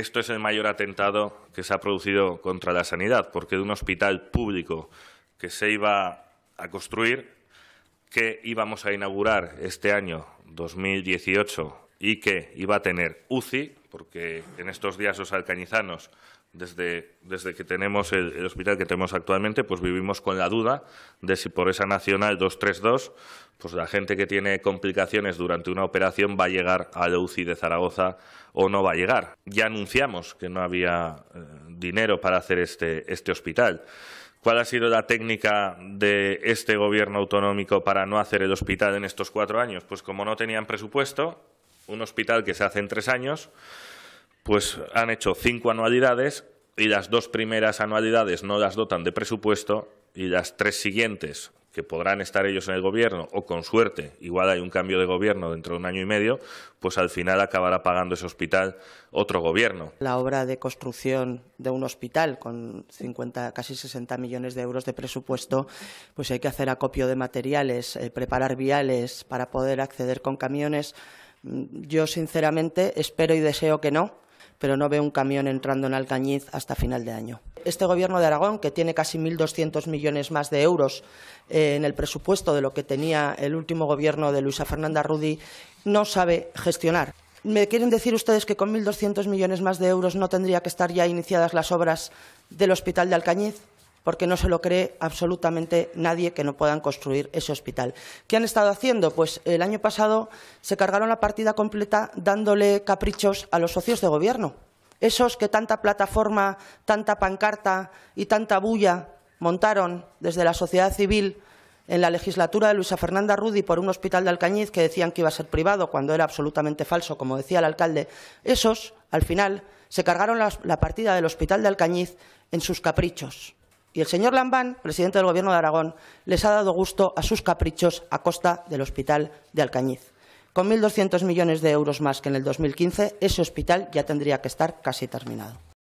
Esto es el mayor atentado que se ha producido contra la sanidad, porque de un hospital público que se iba a construir, que íbamos a inaugurar este año 2018 y que iba a tener UCI, porque en estos días los alcañizanos desde, desde que tenemos el, hospital que tenemos actualmente, pues vivimos con la duda de si por esa nacional 232, pues la gente que tiene complicaciones durante una operación va a llegar a la UCI de Zaragoza o no va a llegar. Ya anunciamos que no había eh, dinero para hacer este, este hospital. ¿Cuál ha sido la técnica de este gobierno autonómico para no hacer el hospital en estos cuatro años? Pues como no tenían presupuesto, un hospital que se hace en tres años, pues han hecho cinco anualidades y las dos primeras anualidades no las dotan de presupuesto y las tres siguientes, que podrán estar ellos en el gobierno o con suerte, igual hay un cambio de gobierno dentro de un año y medio, pues al final acabará pagando ese hospital otro gobierno. La obra de construcción de un hospital con 50, casi 60 millones de euros de presupuesto, pues hay que hacer acopio de materiales, eh, preparar viales para poder acceder con camiones. Mm, yo sinceramente espero y deseo que no pero no ve un camión entrando en Alcañiz hasta final de año. Este Gobierno de Aragón, que tiene casi 1.200 millones más de euros eh, en el presupuesto de lo que tenía el último Gobierno de Luisa Fernanda Rudi, no sabe gestionar. ¿Me quieren decir ustedes que con 1.200 millones más de euros no tendría que estar ya iniciadas las obras del Hospital de Alcañiz? porque no se lo cree absolutamente nadie que no puedan construir ese hospital. ¿Qué han estado haciendo? Pues el año pasado se cargaron la partida completa dándole caprichos a los socios de gobierno. Esos que tanta plataforma, tanta pancarta y tanta bulla montaron desde la sociedad civil en la legislatura de Luisa Fernanda Rudi por un hospital de Alcañiz que decían que iba a ser privado cuando era absolutamente falso, como decía el alcalde, esos, al final, se cargaron la partida del hospital de Alcañiz en sus caprichos. Y el señor Lambán, presidente del Gobierno de Aragón, les ha dado gusto a sus caprichos a costa del hospital de Alcañiz. Con 1.200 millones de euros más que en el 2015, ese hospital ya tendría que estar casi terminado.